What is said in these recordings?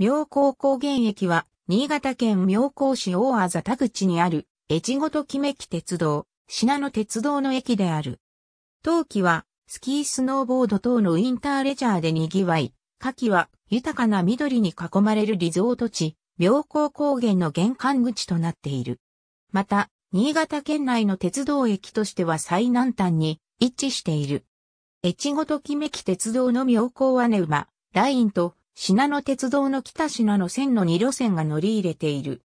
妙高高原駅は、新潟県妙高市大あざ田口にある、越後ときめき鉄道、品野鉄道の駅である。冬季は、スキースノーボード等のインターレジャーで賑わい、夏季は、豊かな緑に囲まれるリゾート地、妙高高原の玄関口となっている。また、新潟県内の鉄道駅としては最南端に位置している。越後ときめき鉄道の妙高姉馬、ラインと、信濃鉄道の北信濃線の2路線が乗り入れている。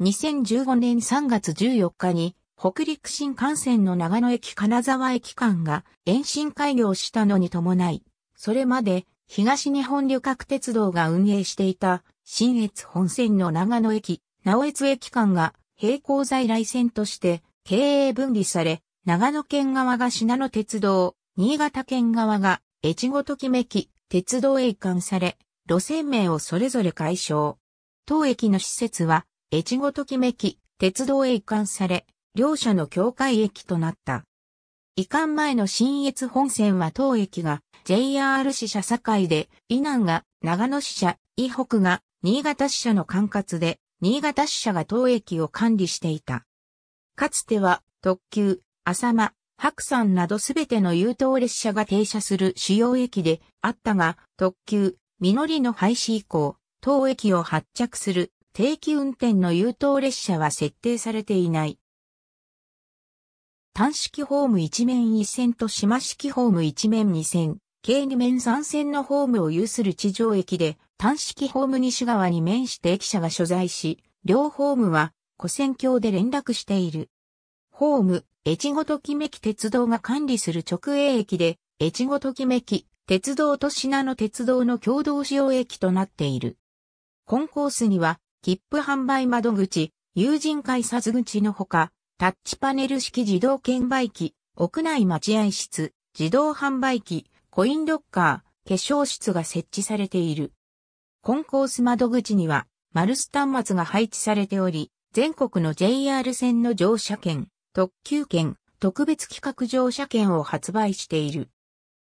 2015年3月14日に、北陸新幹線の長野駅金沢駅間が延伸開業したのに伴い、それまで東日本旅客鉄道が運営していた新越本線の長野駅、直越駅間が並行在来線として経営分離され、長野県側が信濃鉄道、新潟県側が越後ときめき鉄道へ移管され、路線名をそれぞれ解消。当駅の施設は、越後ときめき、鉄道へ移管され、両者の境界駅となった。移管前の新越本線は当駅が JR 支社境で、以南が長野支社、以北が新潟支社の管轄で、新潟支社が当駅を管理していた。かつては特急、浅間、白山などすべての優等列車が停車する主要駅であったが、特急、実りの廃止以降、当駅を発着する定期運転の優等列車は設定されていない。単式ホーム一面一線と島式ホーム一面二線、計二面三線のホームを有する地上駅で、単式ホーム西側に面して駅舎が所在し、両ホームは古線橋で連絡している。ホーム、越後ときめき鉄道が管理する直営駅で、越後ときめき鉄道と品の鉄道の共同使用駅となっている。コンコースには、切符販売窓口、友人改札口のほか、タッチパネル式自動券売機、屋内待合室、自動販売機、コインロッカー、化粧室が設置されている。コンコース窓口には、マルス端末が配置されており、全国の JR 線の乗車券、特急券、特別企画乗車券を発売している。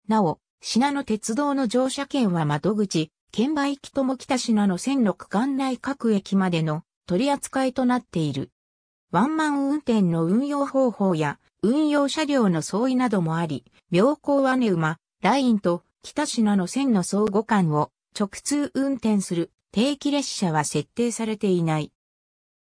なお、品野鉄道の乗車券は窓口、券売機とも北品野線の区間内各駅までの取り扱いとなっている。ワンマン運転の運用方法や運用車両の相違などもあり、妙高姉馬、ラインと北品野線の相互間を直通運転する定期列車は設定されていない。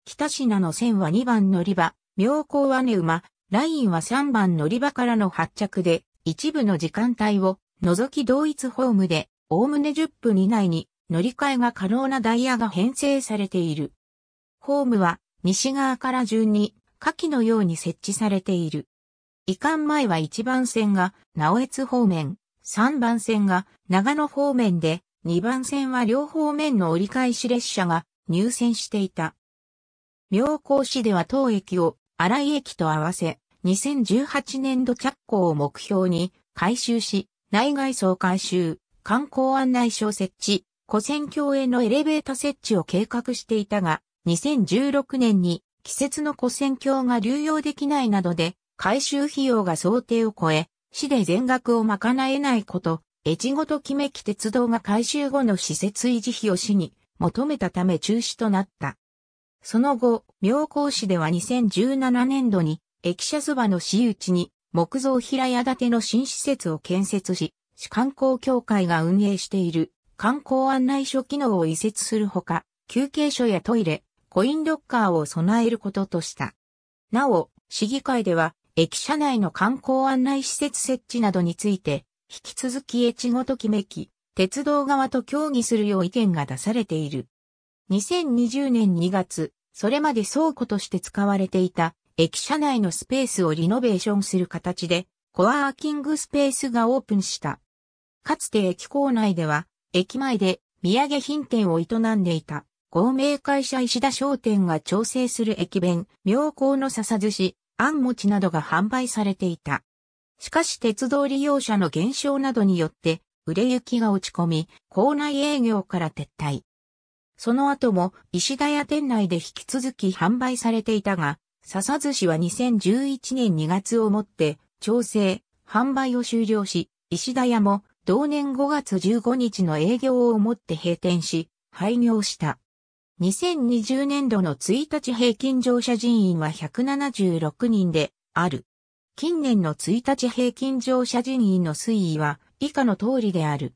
北品野線は2番乗り場、妙高姉馬、ラインは3番乗り場からの発着で一部の時間帯を除き同一ホームで、おおむね10分以内に乗り換えが可能なダイヤが編成されている。ホームは西側から順に下記のように設置されている。移管前は1番線が直江津方面、3番線が長野方面で、2番線は両方面の折り返し列車が入線していた。妙高市では当駅を新井駅と合わせ、2018年度着工を目標に改修し、内外装改修、観光案内所設置、古戦橋へのエレベータ設置を計画していたが、2016年に季節の古戦橋が流用できないなどで、改修費用が想定を超え、市で全額を賄えないこと、越後ときめき鉄道が改修後の施設維持費を市に求めたため中止となった。その後、妙高市では2017年度に、駅舎そばの市有地に木造平屋建ての新施設を建設し、市観光協会が運営している観光案内所機能を移設するほか、休憩所やトイレ、コインロッカーを備えることとした。なお、市議会では、駅舎内の観光案内施設設置などについて、引き続き越後ときめき、鉄道側と協議するよう意見が出されている。2020年2月、それまで倉庫として使われていた駅舎内のスペースをリノベーションする形で、コワーキングスペースがオープンした。かつて駅構内では、駅前で土産品店を営んでいた、合名会社石田商店が調整する駅弁、妙高の笹寿司、あん餅などが販売されていた。しかし鉄道利用者の減少などによって、売れ行きが落ち込み、校内営業から撤退。その後も石田屋店内で引き続き販売されていたが、笹寿司は2011年2月をもって調整、販売を終了し、石田屋も同年5月15日の営業をもって閉店し、廃業した。2020年度の1日平均乗車人員は176人である。近年の1日平均乗車人員の推移は以下の通りである。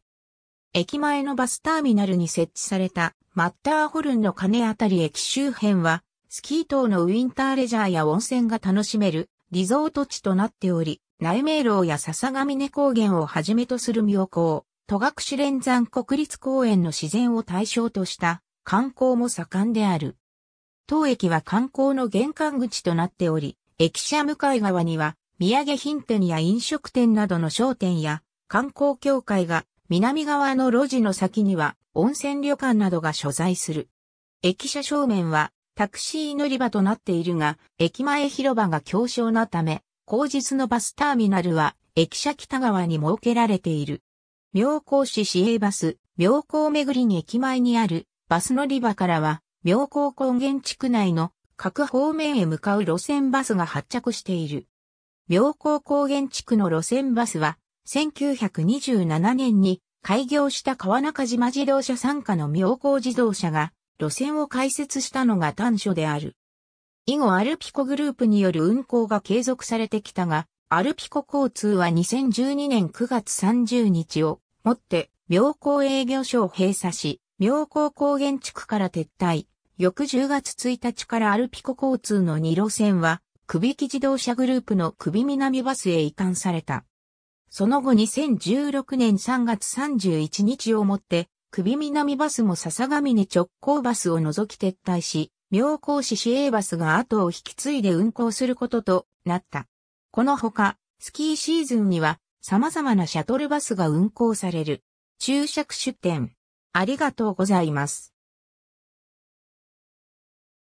駅前のバスターミナルに設置されたマッターホルンの金あたり駅周辺はスキー等のウィンターレジャーや温泉が楽しめるリゾート地となっており、内明楼や笹ヶ峰高原をはじめとする妙高、戸隠連山国立公園の自然を対象とした観光も盛んである。当駅は観光の玄関口となっており、駅舎向かい側には、土産品店や飲食店などの商店や観光協会が、南側の路地の先には温泉旅館などが所在する。駅舎正面はタクシー乗り場となっているが、駅前広場が狭小なため、後日のバスターミナルは、駅舎北側に設けられている。妙高市市営バス、妙高めぐりに駅前にある、バス乗り場からは、妙高高原地区内の各方面へ向かう路線バスが発着している。妙高高原地区の路線バスは、1927年に開業した川中島自動車参加の妙高自動車が路線を開設したのが短所である。以後アルピコグループによる運行が継続されてきたが、アルピコ交通は2012年9月30日をもって妙高営業所を閉鎖し、妙高高原地区から撤退。翌10月1日からアルピコ交通の2路線は、首木自動車グループの首南バスへ移管された。その後2016年3月31日をもって、首南バスも笹上に直行バスを除き撤退し、妙高市市営バスが後を引き継いで運行することとなった。このほか、スキーシーズンには様々なシャトルバスが運行される。注釈出店。ありがとうございます。